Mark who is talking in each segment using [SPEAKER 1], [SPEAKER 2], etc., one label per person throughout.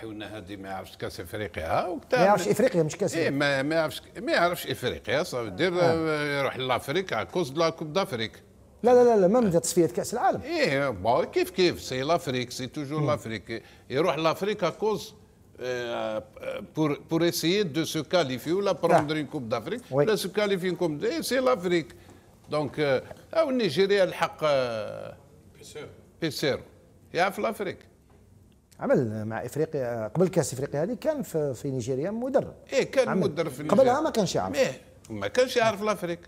[SPEAKER 1] يحيونا هذه ما يعرفش كاس افريقيا ما يعرفش افريقيا مش كاس إيه ما ما يعرفش ما يعرفش افريقيا صافي آه. دير آه. يروح لافريكا كوز لا كوب دافريك لا لا لا ما مدى تصفية كأس العالم إيه بو كيف كيف سي لافريك سي توجور لافريك يروح لافريك لافريكا كوز بور بور اسيي دو سو كاليفي ولا بروندر اون كوب دافريك ولا سو كاليفي اون كوب سي لافريك دونك او النيجيريا الحق بيسير بيسير يعرف لافريك عمل مع
[SPEAKER 2] افريقيا قبل كاس افريقيا هذه كان في, في نيجيريا مدرب
[SPEAKER 1] ايه كان عمل. مدرب في نيجيريا قبلها ما كانش يعرف ايه ما كانش يعرف لافريك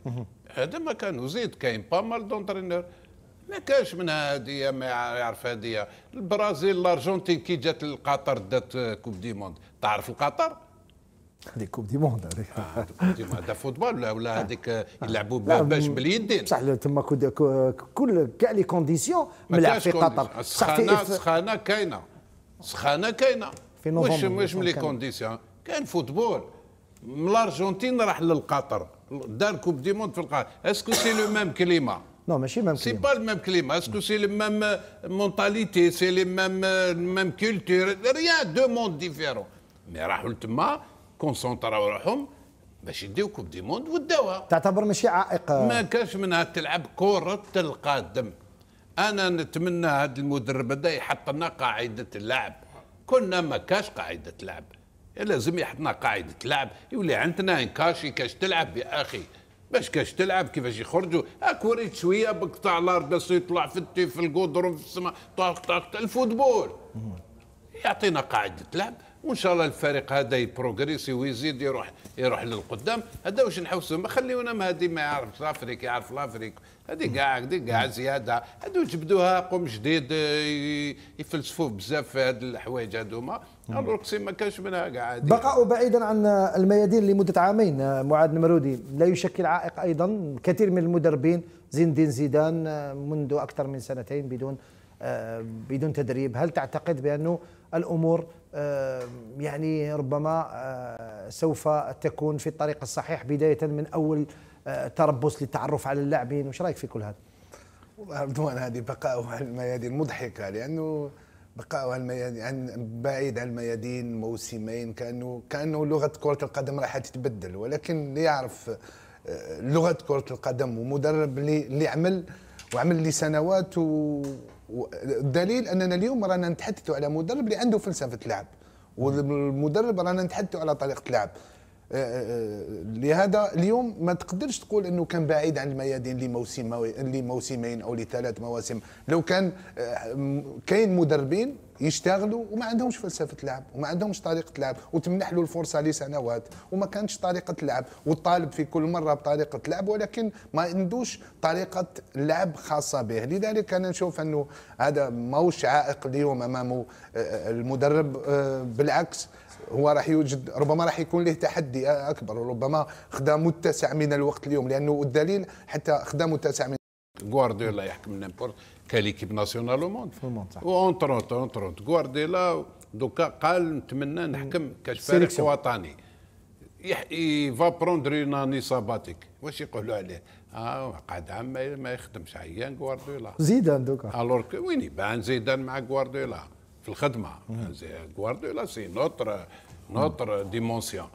[SPEAKER 1] هذا ما كان وزيد كاين با مال دونترينور ما كانش من هذه ما يعرف هذه البرازيل الارجنتين كي جات لقطر دات كوب دي موند تعرف القطر
[SPEAKER 2] هذيك كوب دي موند هذيك
[SPEAKER 1] آه، هذا فوتبول ولا ولا هذيك آه. يلعبوا باش باليدين
[SPEAKER 2] بصح تما كل كاع لي كونديسيون ملعب في قطر سخانه
[SPEAKER 1] سخانه كاينه سخانه كاينه واش واش لي كونديسيون كان فوتبول من الارجنتين راح للقطر دار كوب دي موند في القطر اسكو سي لو ميم كليما نو ماشي ميم كليما سي با الميم ميم كليما اسكو سي لو ميم مونتاليتي سي لي ميم ميم كولتور ريان دو موند ديفيرون مي راحوا لتما كونسونطراو روحهم باش يديو كوب دي موند وداوها
[SPEAKER 2] تعتبر ماشي عائق ما
[SPEAKER 1] كانش منها تلعب كره القدم انا نتمنى هذا المدرب هذا يحط لنا قاعده اللعب كنا ما كاش قاعده لعب لازم يحط لنا قاعده لعب يولي عندنا كاشي كاش تلعب يا اخي باش كاش تلعب كيفاش يخرجوا اكوريت شويه بقطع الارض يطلع في التيف في القدر في السماء طاق طاق الفوتبول يعطينا قاعده لعب وان شاء الله الفريق هذا يبروغريسي ويزيد يروح يروح للقدام هذا واش نحوسوا ما خليونا ما هذه ما يعرف لافريك يعرف لافريك هذه كاع هذه كاع زياده هذو جبدوها قوم جديد يفلسفوا بزاف في هذه الحوايج هذوما الروكسي ما كانش منها كاع بقاء
[SPEAKER 2] بعيدا عن الميادين لمده عامين معاد نمرودي لا يشكل عائق ايضا كثير من المدربين زين الدين زيدان منذ اكثر من سنتين بدون آه، بدون تدريب هل تعتقد بانه الامور يعني ربما آه، سوف تكون في الطريق الصحيح بدايه من اول آه، تربص للتعرف على اللاعبين وش رايك في كل هذا؟
[SPEAKER 3] والله رضوان هذه بقاؤه على الميادين مضحكه لانه بقاؤه على الميادين يعني بعيد عن الميادين موسمين كانه كانه لغه كره القدم راح تتبدل ولكن اللي يعرف آه، لغه كره القدم ومدرب اللي عمل وعمل لي سنوات و الدليل اننا اليوم رانا نتحدثوا على مدرب اللي عنده فلسفه لعب والمدرب رانا نتحدثوا على طريقه لعب أه، أه، لهذا اليوم ما تقدرش تقول انه كان بعيد عن الميادين لموسم لموسمين او لثلاث مواسم لو كان أه، كاين مدربين يشتغلوا وما عندهمش فلسفه لعب وما عندهمش طريقه لعب وتمنح له الفرصه لسنوات وما كانتش طريقه لعب والطالب في كل مره بطريقه لعب ولكن ما عندوش طريقه لعب خاصه به لذلك انا نشوف انه هذا ماهوش عائق اليوم امام آه، المدرب آه، بالعكس هو راح يوجد ربما راح يكون له تحدي آه، اكبر وربما خدا متسع من الوقت اليوم لانه الدليل حتى خدا متسع من
[SPEAKER 1] غوارديولا يحكم نيمبورت كاليكيب ناسيونال لو موند في الموند صح اون 30 اون غوارديولا دوكا قال نتمنى نحكم فريق وطني اي فا بروندر اون اني ساباتيك واش يقولوا عليه اه قعد عام ما يخدمش عيان غوارديولا
[SPEAKER 2] زيدان دوكا
[SPEAKER 1] الور وين يبان زيدان مع غوارديولا في الخدمه غوارديولا سي نوتر نوتر ديمونسيون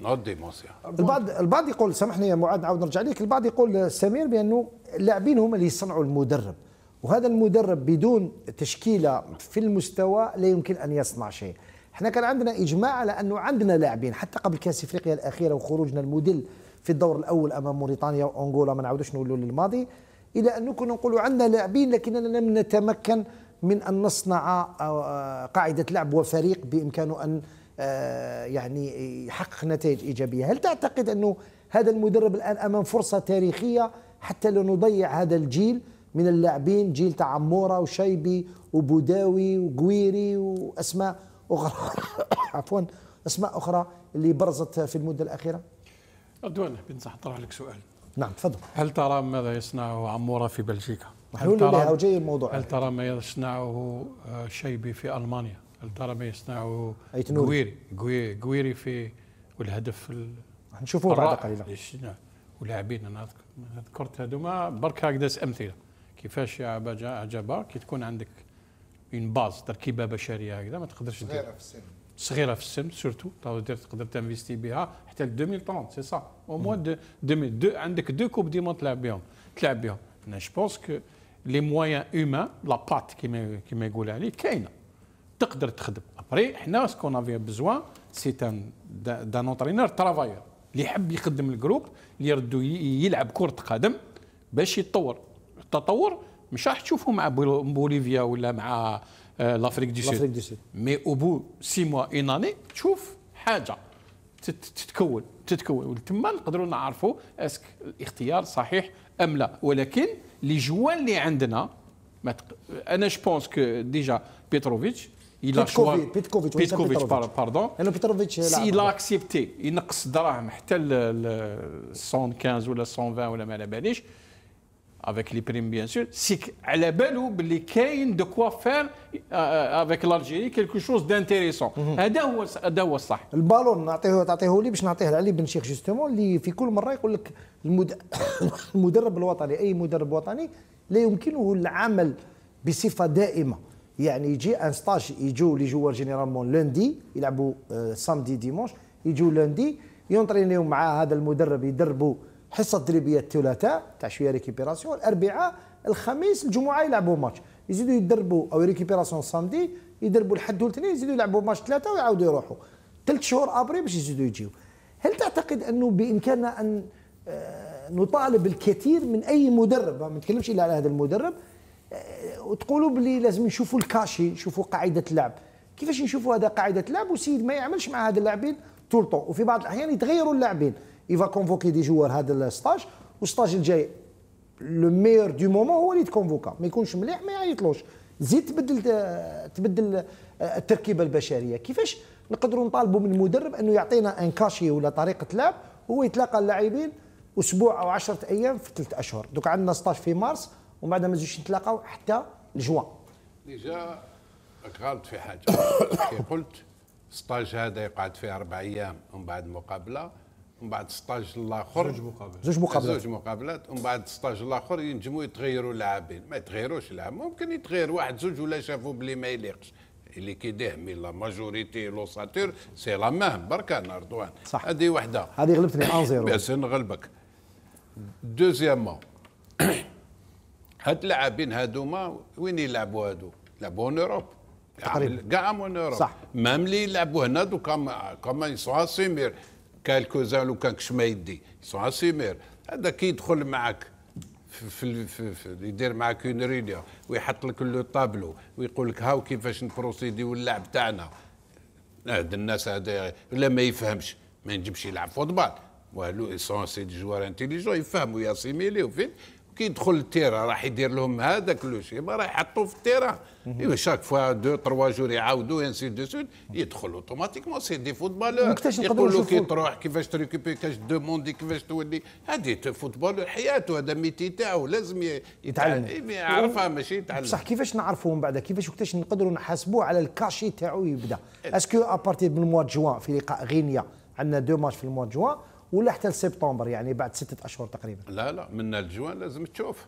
[SPEAKER 1] نوتر ديمونسيون البعض
[SPEAKER 2] البعض يقول سامحني يا معاذ نعاود نرجع لك البعض يقول سمير بانه اللاعبين هما اللي يصنعوا المدرب وهذا المدرب بدون تشكيله في المستوى لا يمكن ان يصنع شيء احنا كان عندنا اجماع على انه عندنا لاعبين حتى قبل كاس افريقيا الاخيره وخروجنا المدل في الدور الاول امام موريتانيا وانغولا ما نعاودوش نولوا للماضي الى انه كنا نقولوا عندنا لاعبين لكننا لم نتمكن من ان نصنع آه، آه، قاعده لعب وفريق بامكانه ان آه، يعني يحقق نتائج ايجابيه، هل تعتقد انه هذا المدرب الان امام فرصه تاريخيه حتى لا نضيع هذا الجيل من اللاعبين جيل تاع عموره وشيبي وبوداوي وقويري واسماء اخرى عفوا اسماء اخرى اللي برزت في المده الاخيره؟
[SPEAKER 4] عدوان بن صح طرح لك سؤال نعم تفضل هل ترى ماذا يصنعه عموره في بلجيكا؟ هل ترى جاي الموضوع هل ترى ما يصنعه آه، شيبي في المانيا؟ هل ترى ما يصنعه قويري قويري في والهدف نشوفوه بعد قليل نعم. ولاعبين انا ذكرت هذوما برك هكذا امثله كيفاش يا كي تكون عندك اون باز تركيبه بشريه هكذا ما تقدرش دير صغيره في السن صغيره في السن سورتو تقدر تنفيستي بها حتى ل 2030 سي سا او موان دو عندك دو كوب ديمون تلعب بهم تلعب بهم انا جو بونس كو لي موايان اومان لا بات كيما كيما يقول عليه كاينه تقدر تخدم ابري حنا سكون افي بزوان سي ان دان اونترينور ترافايور اللي يحب يخدم الجروب اللي يردو يلعب كره قدم باش يتطور التطور مش راح تشوفه مع بوليفيا ولا مع آه، لافريك دي سود مي او بو سي موا اون اني تشوف حاجه تتكون تتكون وتما نقدروا نعرفوا اسك الاختيار صحيح ام لا ولكن لي جوان اللي عندنا ما تق... انا جوبونس كو ديجا بيتروفيتش الى شوا بيتكوفيتش بيتكوفيتش باردون لانه بيتروفيتش سي لا اكسبتي ينقص دراهم حتى ل 115 ولا 120 ولا ما على باليش افيك لي بريم بيان سور سيك على بالو باللي كاين دو كوا فير افيك لالجيري كيلكو شوز دانتيريسون هذا هو هذا هو الصح
[SPEAKER 2] البالون نعطيه تعطيه لي باش نعطيه لعلي بن شيخ جوستومون اللي في كل مره يقول لك المد... المدرب الوطني اي مدرب وطني لا يمكنه العمل بصفه دائمه يعني يجي ان ستاج يجوا لي جوار جينيرالمون لوندي يلعبوا سامدي ديمونش يجوا لوندي يونترينيو مع هذا المدرب يدربوا حصه تدريبيه الثلاثاء تاع شويه ريكيبيراسيون الاربعاء الخميس الجمعه يلعبوا ماتش يزيدوا يدربوا او ريكيبيراسيون ساندي يدربوا الحد والاثنين يزيدوا يلعبوا ماتش ثلاثه ويعاودوا يروحوا ثلاث شهور ابري باش يزيدوا يجيو هل تعتقد انه بامكاننا ان آه، نطالب الكثير من اي مدرب ما نتكلمش الا على هذا المدرب آه، وتقولوا بلي لازم نشوفوا الكاشي نشوفوا قاعده اللعب كيفاش نشوفوا هذا قاعده لعب وسيد ما يعملش مع هذا اللاعبين طول طول وفي بعض الاحيان يتغيروا اللاعبين il va convoquer des joueurs هذا الستاج والستاج الجاي لو ميور دو مومون هو اللي تكونفوكا ما يكونش مليح ما يعيطلوش زيد تبدل تبدل التركيبه البشريه كيفاش نقدروا نطالبوا من المدرب انه يعطينا ان كاشي ولا طريقه لعب هو يتلاقى اللاعبين اسبوع او 10 ايام في ثلاث اشهر دوك عندنا 16 في مارس ومن بعد ما زوجش نتلاقاو حتى
[SPEAKER 1] لجوان ديجا راك غلط في حاجه كي قلت ستاج هذا يقعد فيه اربع ايام ومن بعد مقابله ومن بعد ستاج
[SPEAKER 4] الاخر زوج مقابلات زوج مقابلات زوج
[SPEAKER 1] مقابلات ومن بعد ستاج الاخر ينجموا يتغيروا اللاعبين ما يتغيروش لاعب ممكن يتغير واحد زوج ولا شافوا بلي ما يليقش اللي كيداه مي لا ماجوريتي لوساتور سي لا مام بركان اردوان صح هذه وحده هذه غلبتني 1 0 بس نغلبك دوزيامون هاد اللاعبين هادوما وين يلعبوا هادو يلعبوا اون اوروب يعني تقريبا كاع اون اوروب صح مام اللي يلعبوا هنا دوكا كما يسوا سيمير كاين الكوزان لو كان كش ما يدي سون اسيمير هذا كي يدخل معك في, في, في يدير معك اون ريليون ويحط لك لو طابلو ويقول لك هاو كيفاش نبروسيدي واللعب تاعنا هاد الناس هذا لا ما يفهمش ما ينجمش يلعب فوتبال والو سون سي دي جوار انتيليجون يفهموا ياسيميليو فين كي يدخل التيرا راح يدير لهم هذاك لو ما راح يحطوه في التيرا ايوا شاك فوا دو تروا جور يعاودوا انسي دو سود يدخل اوتوماتيكمون سي دي فوتبالور يقول له كي تروح كيفاش تريكوبي كاش دوموندي كيفاش تولي هذه فوتبال حياته هذا ميتي تاعو لازم يتعلم يعرفها ماشي يتعلم بصح
[SPEAKER 2] كيفاش نعرفوه من بعد كيفاش وقتاش نقدروا نحاسبوه على الكاشي تاعو يبدا اسكو ابارتي من موا جوان في لقاء غينيا عندنا دو ماتش في الموا جوان ولا حتى لسبتمبر يعني بعد ستة اشهر تقريبا
[SPEAKER 1] لا لا من الجوان لازم تشوف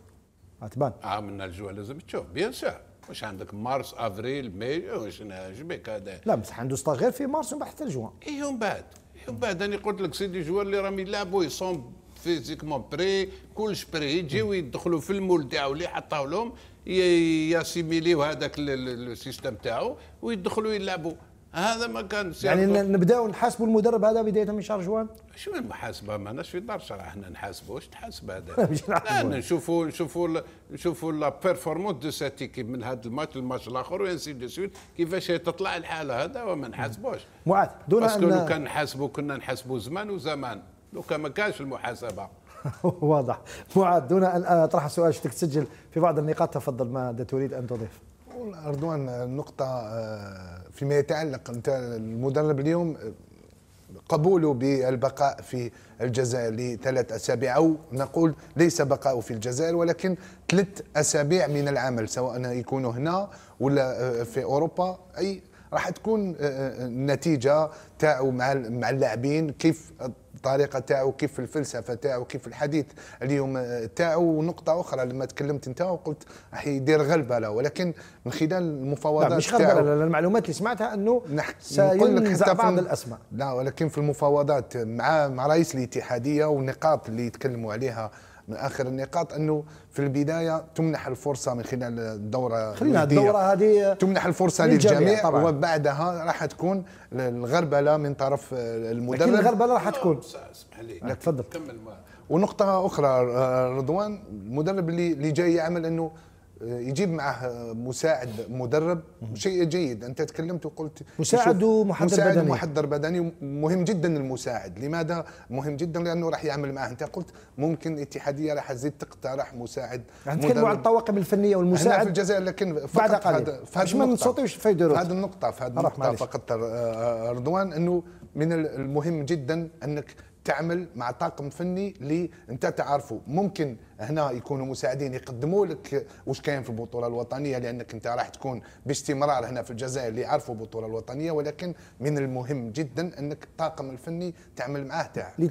[SPEAKER 1] أتبان آه،, اه من الجوان لازم تشوف بيان سور واش عندك مارس افريل ماي واش نعجبك هذا
[SPEAKER 2] لا بصح عنده سطاج غير في مارس ومن بعد حتى الجوان
[SPEAKER 1] اي ومن بعد ومن بعد انا قلت لك سيدي جوار اللي راهم يلعبوا يسون فيزيكمون بري كلش بري يجيو يدخلوا في المول تاعو اللي حطاه لهم ياسيميليو هذاك السيستم تاعو ويدخلوا يلعبوا هذا ما كان يعني نبداو
[SPEAKER 2] نحاسبوا المدرب هذا بدايه من شهر جوان
[SPEAKER 1] شنو المحاسبه ماناش في دار شرع احنا نحاسبوا واش تحاسب هذا لا نشوفوا نشوفوا نشوفوا لا بيرفورمانس دو ساتيكي من هذا الماتش للماتش الاخر وينسي دو سويت كيفاش تطلع الحاله هذا وما نحاسبوش معاذ دون باسكو لو كان نحاسبوا كنا نحاسبوا زمان وزمان لو كان ما كانش المحاسبه
[SPEAKER 2] واضح معاذ دون ان اطرح سؤال شفتك تسجل في بعض النقاط تفضل ما تريد ان تضيف أردوان نقطة آه، فيما يتعلق
[SPEAKER 3] أنت المدرب اليوم قبوله بالبقاء في الجزائر لثلاث أسابيع أو نقول ليس بقاءه في الجزائر ولكن ثلاث أسابيع من العمل سواء يكونوا هنا ولا آه، في أوروبا أي راح تكون النتيجة آه، تاعو مع مع اللاعبين كيف الطريقه تاعو كيف الفلسفه تاعو كيف الحديث اليوم آه، تاعو ونقطه اخرى لما تكلمت انت وقلت راح يدير غلبه له ولكن من خلال المفاوضات لا مش غلبله المعلومات اللي سمعتها انه سيقول لك حتى بعض الاسماء لا ولكن في المفاوضات مع مع رئيس الاتحاديه والنقاط اللي يتكلموا عليها من اخر النقاط انه في البدايه تمنح الفرصه من خلال الدوره خلينا الدوره هذه تمنح الفرصه للجميع طبعا. وبعدها راح تكون الغربله من طرف المدرب لكن الغربله راح تكون اسمح لي تفضل كمل ونقطه اخرى رضوان المدرب اللي اللي جاي يعمل انه يجيب معه مساعد مدرب شيء جيد انت تكلمت وقلت مساعد ومحضر مساعد بدني ومحضر بدني مهم جدا المساعد لماذا مهم جدا لانه راح يعمل معه انت قلت ممكن الاتحاديه راح تزيد تقترح مساعد نتكلموا يعني عن الطواقم الفنيه والمساعد في الجزائر لكن بعد قليل مش من صوتي وش في هذه النقطه في هذه النقطه فقط آه، آه، آه، رضوان انه من المهم جدا انك تعمل مع طاقم فني اللي انت تعرفه ممكن هنا يكونوا مساعدين يقدموا لك واش كاين في البطوله الوطنيه لانك انت راح تكون باستمرار هنا في الجزائر اللي يعرفوا البطوله الوطنيه ولكن من المهم جدا انك الطاقم الفني تعمل معاه تاعك